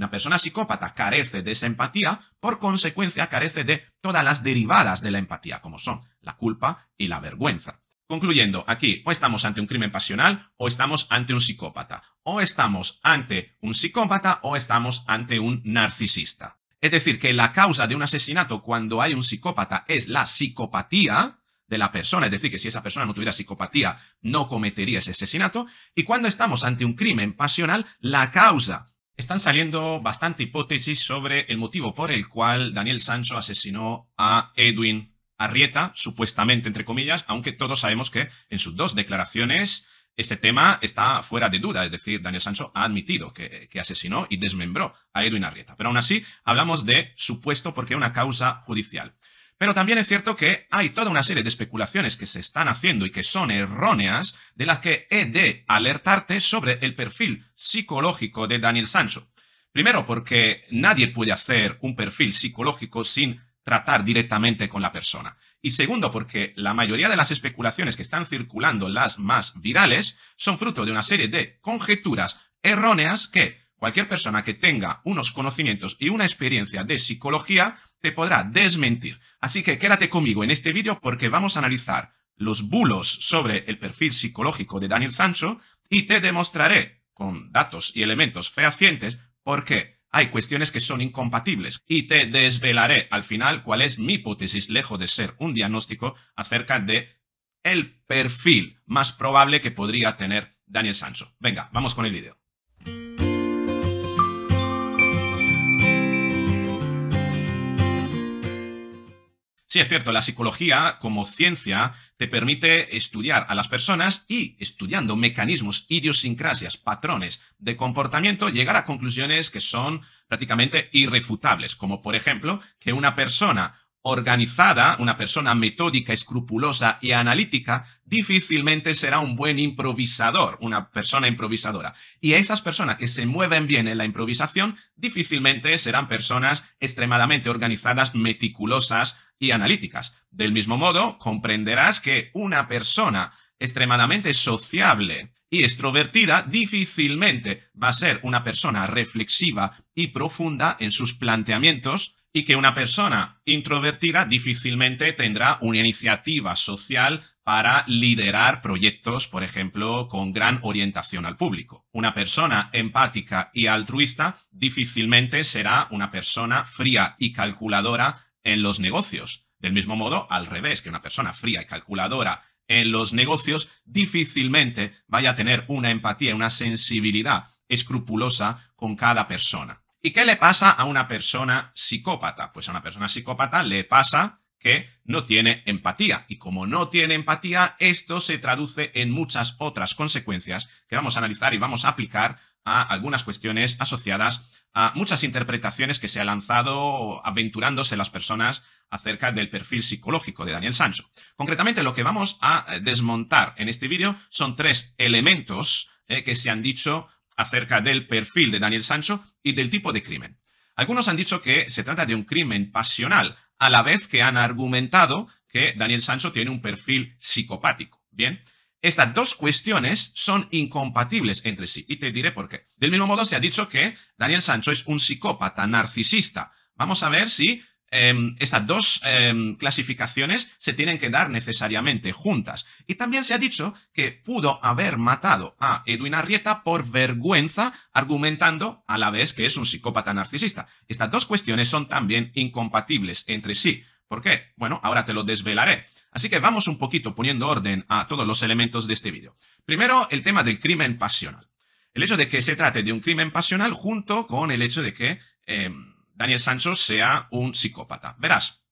una persona psicópata carece de esa empatía, por consecuencia carece de todas las derivadas de la empatía, como son la culpa y la vergüenza. Concluyendo, aquí o estamos ante un crimen pasional o estamos ante un psicópata, o estamos ante un psicópata o estamos ante un narcisista. Es decir, que la causa de un asesinato cuando hay un psicópata es la psicopatía de la persona, es decir, que si esa persona no tuviera psicopatía no cometería ese asesinato, y cuando estamos ante un crimen pasional, la causa están saliendo bastante hipótesis sobre el motivo por el cual Daniel Sancho asesinó a Edwin Arrieta, supuestamente entre comillas, aunque todos sabemos que en sus dos declaraciones este tema está fuera de duda, es decir, Daniel Sancho ha admitido que, asesinó y desmembró a Edwin Arrieta. Pero aún así, hablamos de supuesto porque una causa judicial. Pero también es cierto que hay toda una serie de especulaciones que se están haciendo y que son erróneas, de las que he de alertarte sobre el perfil psicológico de Daniel Sancho. Primero, porque nadie puede hacer un perfil psicológico sin tratar directamente con la persona. Y segundo, porque la mayoría de las especulaciones que están circulando, las más virales, son fruto de una serie de conjeturas erróneas que cualquier persona que tenga unos conocimientos y una experiencia de psicología te podrá desmentir. Así que quédate conmigo en este vídeo porque vamos a analizar los bulos sobre el perfil psicológico de Daniel Sancho y te demostraré con datos y elementos fehacientes por qué hay cuestiones que son incompatibles y te desvelaré al final cuál es mi hipótesis, lejos de ser un diagnóstico, acerca de el perfil más probable que podría tener Daniel Sancho. Venga, vamos con el vídeo. Sí, es cierto, la psicología como ciencia te permite estudiar a las personas y, estudiando mecanismos, idiosincrasias, patrones de comportamiento, llegar a conclusiones que son prácticamente irrefutables, como por ejemplo que una persona organizada, una persona metódica, escrupulosa y analítica, difícilmente será un buen improvisador, una persona improvisadora. Y esas personas que se mueven bien en la improvisación, difícilmente serán personas extremadamente organizadas, meticulosas, y analíticas. Del mismo modo, comprenderás que una persona extremadamente sociable y extrovertida difícilmente va a ser una persona reflexiva y profunda en sus planteamientos y que una persona introvertida difícilmente tendrá una iniciativa social para liderar proyectos, por ejemplo, con gran orientación al público. Una persona empática y altruista difícilmente será una persona fría y calculadora en los negocios. Del mismo modo, al revés, que una persona fría y calculadora en los negocios difícilmente vaya a tener una empatía, una sensibilidad escrupulosa con cada persona. ¿Y qué le pasa a una persona psicópata? Pues a una persona psicópata le pasa que no tiene empatía. Y como no tiene empatía, esto se traduce en muchas otras consecuencias que vamos a analizar y vamos a aplicar a algunas cuestiones asociadas a muchas interpretaciones que se ha lanzado aventurándose las personas acerca del perfil psicológico de Daniel Sancho. Concretamente, lo que vamos a eh, desmontar en este vídeo son tres elementos eh, que se han dicho acerca del perfil de Daniel Sancho y del tipo de crimen. Algunos han dicho que se trata de un crimen pasional, a la vez que han argumentado que Daniel Sancho tiene un perfil psicopático. Bien, estas dos cuestiones son incompatibles entre sí y te diré por qué. Del mismo modo se ha dicho que Daniel Sancho es un psicópata narcisista. Vamos a ver si Em, estas dos em, clasificaciones se tienen que dar necesariamente juntas. Y también se ha dicho que pudo haber matado a Edwin Arrieta por vergüenza, argumentando a la vez que es un psicópata narcisista. Estas dos cuestiones son también incompatibles entre sí. ¿Por qué? Bueno, ahora te lo desvelaré. Así que vamos un poquito poniendo orden a todos los elementos de este vídeo. Primero, el tema del crimen pasional. El hecho de que se trate de un crimen pasional junto con el hecho de que em, Daniel Sancho sea un psicópata. Verás,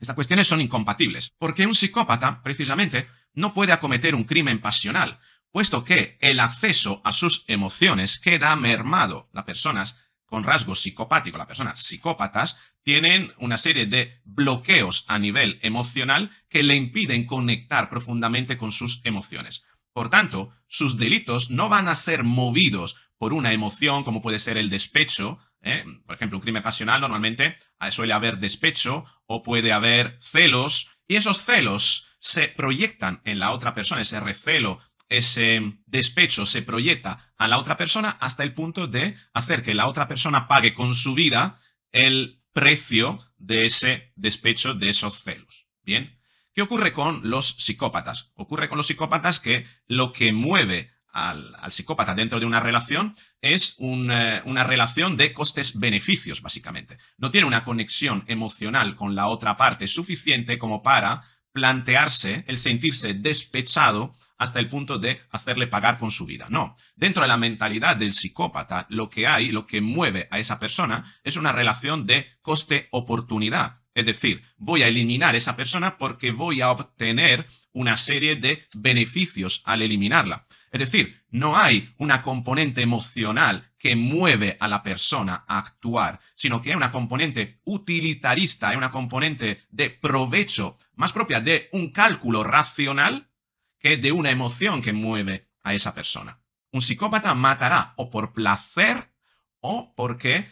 estas cuestiones son incompatibles, porque un psicópata, precisamente, no puede acometer un crimen pasional, puesto que el acceso a sus emociones queda mermado. Las personas con rasgos psicopático, las personas psicópatas, tienen una serie de bloqueos a nivel emocional que le impiden conectar profundamente con sus emociones. Por tanto, sus delitos no van a ser movidos por una emoción como puede ser el despecho ¿eh? Por ejemplo, un crimen pasional normalmente suele haber despecho o puede haber celos y esos celos se proyectan en la otra persona, ese recelo, ese despecho se proyecta a la otra persona hasta el punto de hacer que la otra persona pague con su vida el precio de ese despecho, de esos celos. ¿Bien? ¿Qué ocurre con los psicópatas? Ocurre con los psicópatas que lo que mueve al, psicópata dentro de una relación es eh, una relación de costes-beneficios, básicamente. No tiene una conexión emocional con la otra parte suficiente como para plantearse el sentirse despechado hasta el punto de hacerle pagar con su vida. No. Dentro de la mentalidad del psicópata, lo que hay, lo que mueve a esa persona es una relación de coste-oportunidad. Es decir, voy a eliminar esa persona porque voy a obtener una serie de beneficios al eliminarla. Es decir, no hay una componente emocional que mueve a la persona a actuar, sino que hay una componente utilitarista, hay una componente de provecho más propia de un cálculo racional que de una emoción que mueve a esa persona. Un psicópata matará o por placer o porque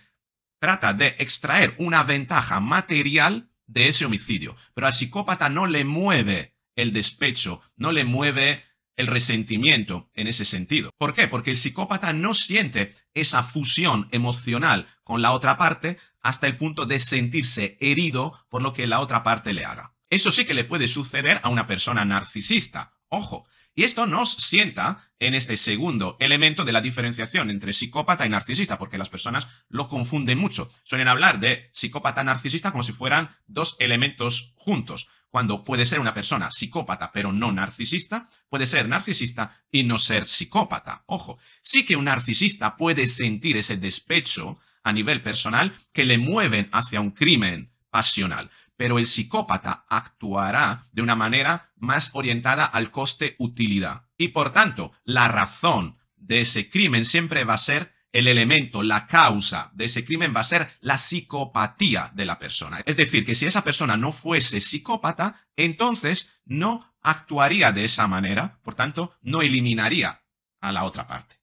trata de extraer una ventaja material de ese homicidio. Pero al psicópata no le mueve el despecho, no le mueve el resentimiento en ese sentido. ¿Por qué? Porque el psicópata no siente esa fusión emocional con la otra parte hasta el punto de sentirse herido por lo que la otra parte le haga. Eso sí que le puede suceder a una persona narcisista. Ojo, y esto nos sienta en este segundo elemento de la diferenciación entre psicópata y narcisista, porque las personas lo confunden mucho. Suelen hablar de psicópata narcisista como si fueran dos elementos juntos cuando puede ser una persona psicópata pero no narcisista, puede ser narcisista y no ser psicópata. Ojo, sí que un narcisista puede sentir ese despecho a nivel personal que le mueven hacia un crimen pasional, pero el psicópata actuará de una manera más orientada al coste-utilidad. Y por tanto, la razón de ese crimen siempre va a ser el elemento, la causa de ese crimen va a ser la psicopatía de la persona. Es decir, que si esa persona no fuese psicópata, entonces no actuaría de esa manera, por tanto, no eliminaría a la otra parte.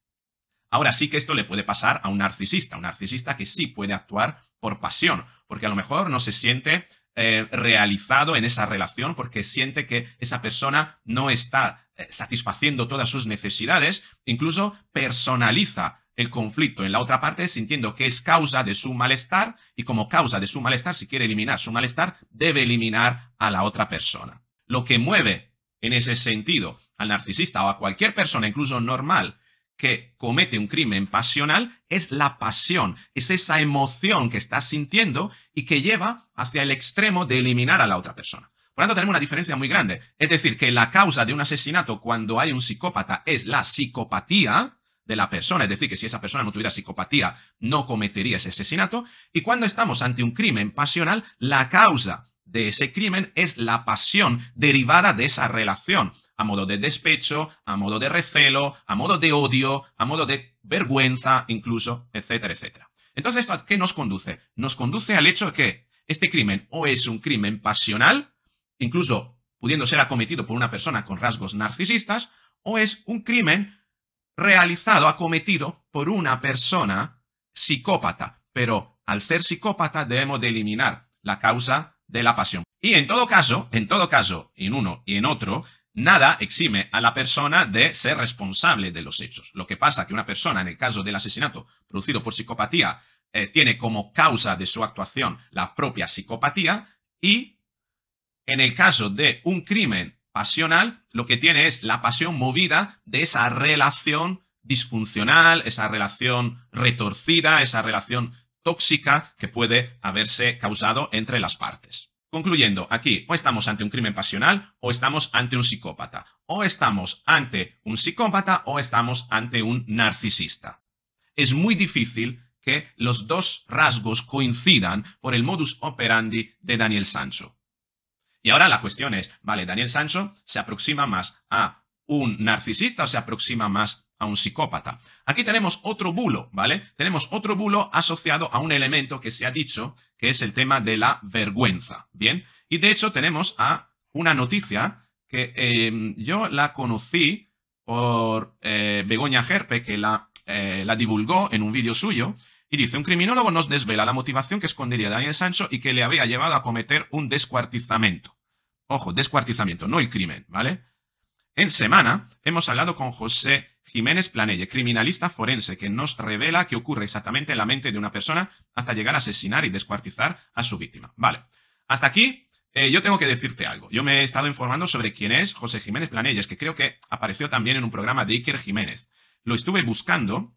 Ahora sí que esto le puede pasar a un narcisista, un narcisista que sí puede actuar por pasión, porque a lo mejor no se siente eh, realizado en esa relación porque siente que esa persona no está eh, satisfaciendo todas sus necesidades, incluso personaliza el conflicto en la otra parte sintiendo que es causa de su malestar y como causa de su malestar, si quiere eliminar su malestar, debe eliminar a la otra persona. Lo que mueve en ese sentido al narcisista o a cualquier persona, incluso normal, que comete un crimen pasional es la pasión, es esa emoción que está sintiendo y que lleva hacia el extremo de eliminar a la otra persona. Por lo tanto, tenemos una diferencia muy grande. Es decir, que la causa de un asesinato cuando hay un psicópata es la psicopatía, de la persona, es decir, que si esa persona no tuviera psicopatía no cometería ese asesinato, y cuando estamos ante un crimen pasional, la causa de ese crimen es la pasión derivada de esa relación, a modo de despecho, a modo de recelo, a modo de odio, a modo de vergüenza incluso, etcétera, etcétera. Entonces, ¿esto a qué nos conduce? Nos conduce al hecho de que este crimen o es un crimen pasional, incluso pudiendo ser acometido por una persona con rasgos narcisistas, o es un crimen realizado, acometido por una persona psicópata. Pero al ser psicópata debemos de eliminar la causa de la pasión. Y en todo caso, en todo caso, en uno y en otro, nada exime a la persona de ser responsable de los hechos. Lo que pasa que una persona, en el caso del asesinato producido por psicopatía, eh, tiene como causa de su actuación la propia psicopatía y en el caso de un crimen pasional lo que tiene es la pasión movida de esa relación disfuncional, esa relación retorcida, esa relación tóxica que puede haberse causado entre las partes. Concluyendo, aquí o estamos ante un crimen pasional o estamos ante un psicópata, o estamos ante un psicópata o estamos ante un narcisista. Es muy difícil que los dos rasgos coincidan por el modus operandi de Daniel Sancho. Y ahora la cuestión es, vale, Daniel Sancho se aproxima más a un narcisista o se aproxima más a un psicópata. Aquí tenemos otro bulo, ¿vale? Tenemos otro bulo asociado a un elemento que se ha dicho, que es el tema de la vergüenza, ¿bien? Y de hecho tenemos a una noticia que em, yo la conocí por eh, Begoña Gerpe, que la, eh, la divulgó en un vídeo suyo, y dice, un criminólogo nos desvela la motivación que escondería Daniel Sancho y que le habría llevado a cometer un descuartizamiento. Ojo, descuartizamiento, no el crimen, ¿vale? En semana hemos hablado con José Jiménez Planelle, criminalista forense, que nos revela qué ocurre exactamente en la mente de una persona hasta llegar a asesinar y descuartizar a su víctima. Vale, hasta aquí eh, yo tengo que decirte algo. Yo me he estado informando sobre quién es José Jiménez Planelles, que creo que apareció también en un programa de Iker Jiménez. Lo estuve buscando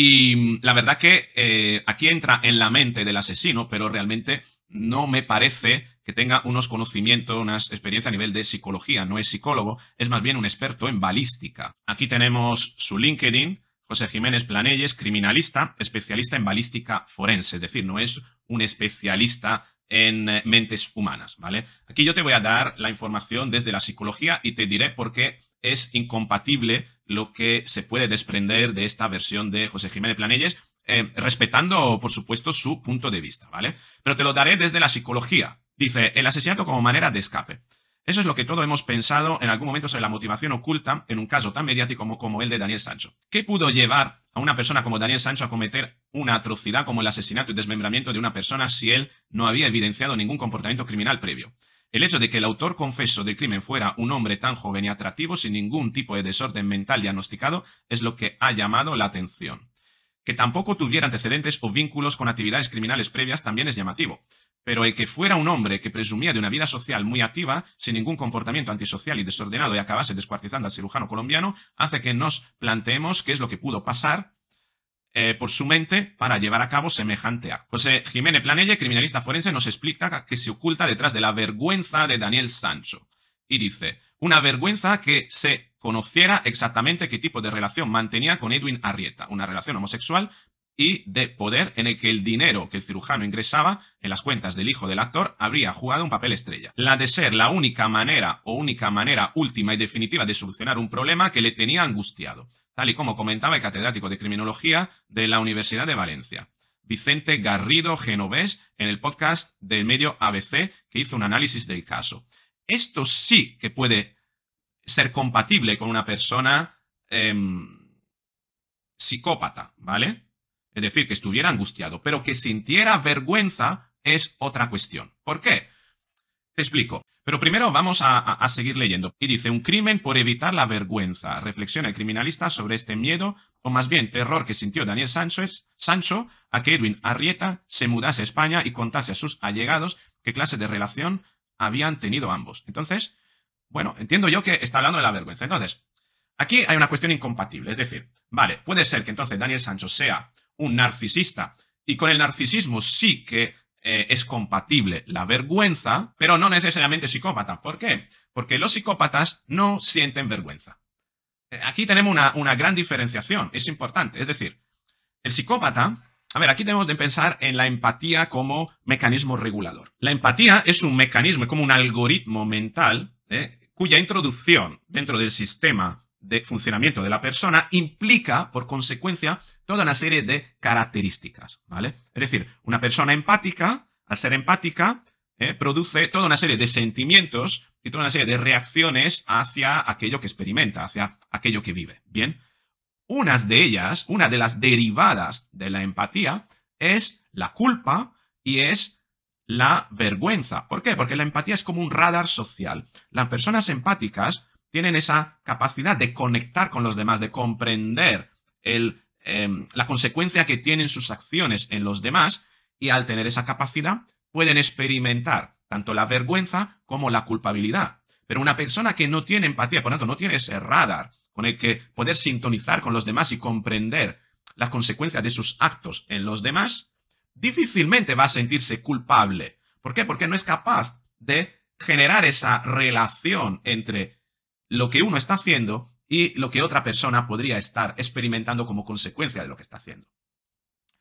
y mm, la verdad que eh, aquí entra en la mente del asesino, pero realmente no me parece que tenga unos conocimientos, unas experiencia a nivel de psicología, no es psicólogo, es más bien un experto en balística. Aquí tenemos su LinkedIn, José Jiménez Planelles, criminalista, especialista en balística forense, es decir, no es un especialista en eh, mentes humanas, ¿vale? Aquí yo te voy a dar la información desde la psicología y te diré por qué es incompatible lo que se puede desprender de esta versión de José Jiménez Planelles, eh, respetando, por supuesto, su punto de vista, ¿vale? Pero te lo daré desde la psicología. Dice, el asesinato como manera de escape. Eso es lo que todos hemos pensado en algún momento sobre la motivación oculta en un caso tan mediático como, como, el de Daniel Sancho. ¿Qué pudo llevar a una persona como Daniel Sancho a cometer una atrocidad como el asesinato y desmembramiento de una persona si él no había evidenciado ningún comportamiento criminal previo? El hecho de que el autor confeso del crimen fuera un hombre tan joven y atractivo sin ningún tipo de desorden mental diagnosticado es lo que ha llamado la atención. Que tampoco tuviera antecedentes o vínculos con actividades criminales previas también es llamativo. Pero el que fuera un hombre que presumía de una vida social muy activa, sin ningún comportamiento antisocial y desordenado y acabase descuartizando al cirujano colombiano, hace que nos planteemos qué es lo que pudo pasar eh, por su mente para llevar a cabo semejante acto. José Jiménez Planelle, criminalista forense, nos explica que se oculta detrás de la vergüenza de Daniel Sancho. Y dice, una vergüenza que se conociera exactamente qué tipo de relación mantenía con Edwin Arrieta, una relación homosexual y de poder en el que el dinero que el cirujano ingresaba en las cuentas del hijo del actor habría jugado un papel estrella. La de ser la única manera o única manera última y definitiva de solucionar un problema que le tenía angustiado tal y como comentaba el catedrático de criminología de la Universidad de Valencia. Vicente Garrido Genovés en el podcast del medio ABC que hizo un análisis del caso. Esto sí que puede ser compatible con una persona em, psicópata, ¿vale? Es decir, que estuviera angustiado, pero que sintiera vergüenza es otra cuestión. ¿Por qué? Te explico. Pero primero vamos a, seguir leyendo. Y dice, un crimen por evitar la vergüenza. Reflexiona el criminalista sobre este miedo, o más bien terror que sintió Daniel Sancho a que Edwin Arrieta se mudase a España y contase a sus allegados qué clase de relación habían tenido ambos. Entonces, bueno, entiendo yo que está hablando de la vergüenza. Entonces, aquí hay una cuestión incompatible. Es decir, vale, puede ser que entonces Daniel Sancho sea un narcisista y con el narcisismo sí que eh, es compatible la vergüenza, pero no necesariamente psicópata. ¿Por qué? Porque los psicópatas no sienten vergüenza. Eh, aquí tenemos una, una gran diferenciación, es importante. Es decir, el psicópata a ver, aquí tenemos de pensar en la empatía como mecanismo regulador. La empatía es un mecanismo, es como un algoritmo mental eh, cuya introducción dentro del sistema de funcionamiento de la persona implica, por consecuencia, toda una serie de características, ¿vale? Es decir, una persona empática, al ser empática, eh, produce toda una serie de sentimientos y toda una serie de reacciones hacia aquello que experimenta, hacia aquello que vive, ¿bien? Unas de ellas, una de las derivadas de la empatía, es la culpa y es la vergüenza. ¿Por qué? Porque la empatía es como un radar social. Las personas empáticas tienen esa capacidad de conectar con los demás, de comprender em, la consecuencia que tienen sus acciones en los demás y al tener esa capacidad pueden experimentar tanto la vergüenza como la culpabilidad. Pero una persona que no tiene empatía, por lo tanto no tiene ese radar con el que poder sintonizar con los demás y comprender las consecuencias de sus actos en los demás, difícilmente va a sentirse culpable. ¿Por qué? Porque no es capaz de generar esa relación entre lo que uno está haciendo y lo que otra persona podría estar experimentando como consecuencia de lo que está haciendo.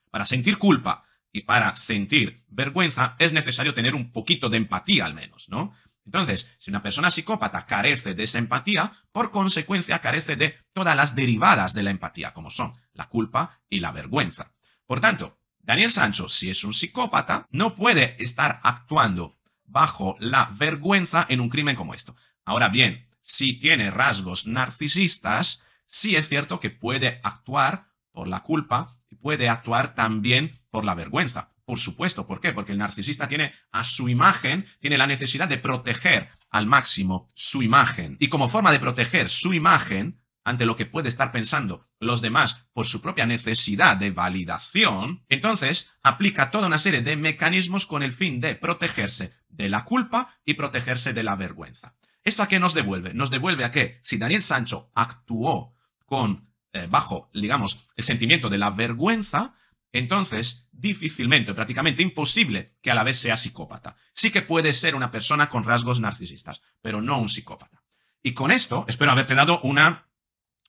Para sentir culpa y para sentir vergüenza es necesario tener un poquito de empatía al menos, ¿no? Entonces, si una persona psicópata carece de esa empatía, por consecuencia carece de todas las derivadas de la empatía, como son la culpa y la vergüenza. Por tanto, Daniel Sancho, si es un psicópata, no puede estar actuando bajo la vergüenza en un crimen como esto. Ahora bien, si tiene rasgos narcisistas, sí es cierto que puede actuar por la culpa y puede actuar también por la vergüenza. Por supuesto, ¿por qué? Porque el narcisista tiene a su imagen, tiene la necesidad de proteger al máximo su imagen. Y como forma de proteger su imagen ante lo que puede estar pensando los demás por su propia necesidad de validación, entonces aplica toda una serie de mecanismos con el fin de protegerse de la culpa y protegerse de la vergüenza. ¿Esto a qué nos devuelve? Nos devuelve a que si Daniel Sancho actuó con, eh, bajo, digamos, el sentimiento de la vergüenza, entonces difícilmente, prácticamente imposible que a la vez sea psicópata. Sí que puede ser una persona con rasgos narcisistas, pero no un psicópata. Y con esto espero haberte dado una,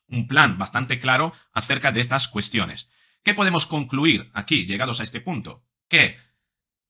un plan bastante claro acerca de estas cuestiones. ¿Qué podemos concluir aquí, llegados a este punto? Que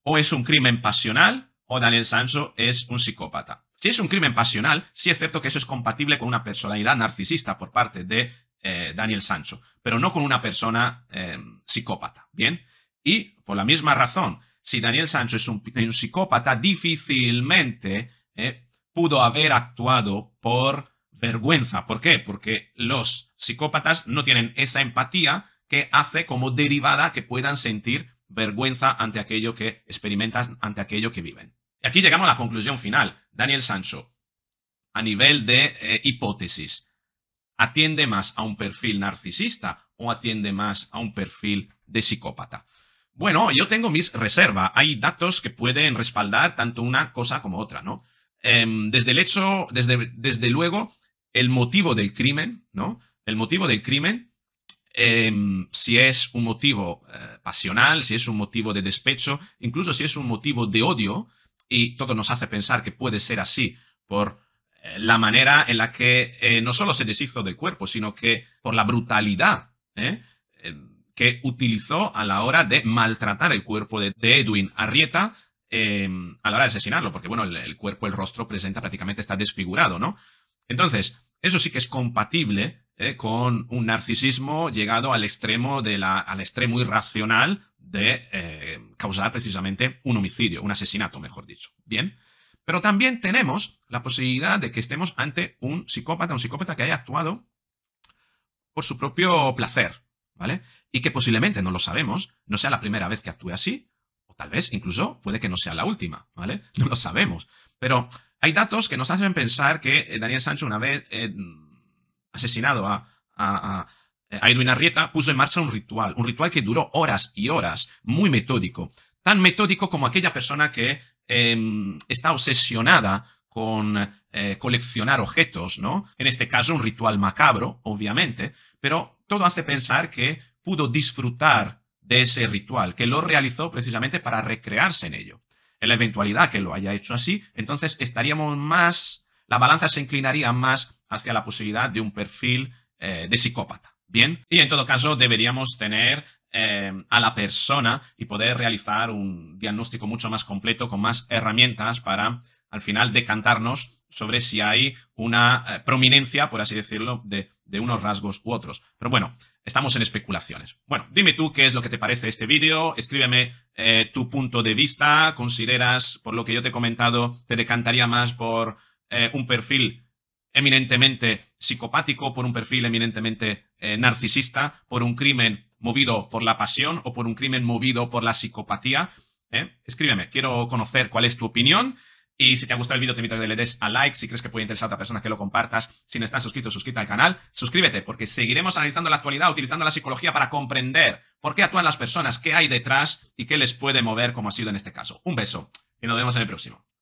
o es un crimen pasional o Daniel Sancho es un psicópata. Si es un crimen pasional, sí es cierto que eso es compatible con una personalidad narcisista por parte de eh, Daniel Sancho, pero no con una persona em, psicópata, ¿bien? Y por la misma razón, si Daniel Sancho es un, psicópata, difícilmente eh, pudo haber actuado por vergüenza. ¿Por qué? Porque los psicópatas no tienen esa empatía que hace como derivada que puedan sentir vergüenza ante aquello que experimentan, ante aquello que viven. Y aquí llegamos a la conclusión final. Daniel Sancho, a nivel de eh, hipótesis, ¿atiende más a un perfil narcisista o atiende más a un perfil de psicópata? Bueno, yo tengo mis reservas. Hay datos que pueden respaldar tanto una cosa como otra, ¿no? Em, desde el hecho, desde, desde luego, el motivo del crimen, ¿no? El motivo del crimen, em, si es un motivo eh, pasional, si es un motivo de despecho, incluso si es un motivo de odio, y todo nos hace pensar que puede ser así por eh, la manera en la que eh, no solo se deshizo del cuerpo, sino que por la brutalidad ¿eh? que utilizó a la hora de maltratar el cuerpo de, Edwin Arrieta em, a la hora de asesinarlo, porque bueno, el, cuerpo, el rostro presenta prácticamente está desfigurado, ¿no? Entonces, eso sí que es compatible con un narcisismo llegado al extremo, de la, al extremo irracional de eh, causar precisamente un homicidio, un asesinato, mejor dicho. Bien, pero también tenemos la posibilidad de que estemos ante un psicópata, un psicópata que haya actuado por su propio placer, ¿vale? Y que posiblemente, no lo sabemos, no sea la primera vez que actúe así, o tal vez incluso puede que no sea la última, ¿vale? No lo sabemos. Pero hay datos que nos hacen pensar que eh, Daniel Sancho, una vez eh, asesinado a Irwin eh, Arrieta puso en marcha un ritual, un ritual que duró horas y horas, muy metódico, tan metódico como aquella persona que em, está obsesionada con eh, coleccionar objetos, ¿no? En este caso un ritual macabro, obviamente, pero todo hace pensar que pudo disfrutar de ese ritual, que lo realizó precisamente para recrearse en ello. En la eventualidad que lo haya hecho así, entonces estaríamos más, la balanza se inclinaría más hacia la posibilidad de un perfil eh, de psicópata bien. Y en todo caso deberíamos tener eh, a la persona y poder realizar un diagnóstico mucho más completo con más herramientas para al final decantarnos sobre si hay una eh, prominencia, por así decirlo, de, unos rasgos u otros. Pero bueno, estamos en especulaciones. Bueno, dime tú qué es lo que te parece este vídeo, escríbeme eh, tu punto de vista, consideras, por lo que yo te he comentado, te decantaría más por un perfil eminentemente psicopático, por un perfil eminentemente eh, narcisista, por un crimen movido por la pasión o por un crimen movido por la psicopatía. ¿eh? Escríbeme, quiero conocer cuál es tu opinión. Y si te ha gustado el vídeo, te invito a que le des a like. Si crees que puede interesar a otra persona, que lo compartas. Si no estás suscrito, suscríbete al canal. Suscríbete, porque seguiremos analizando la actualidad, utilizando la psicología para comprender por qué actúan las personas, qué hay detrás y qué les puede mover, como ha sido en este caso. Un beso y nos vemos en el próximo.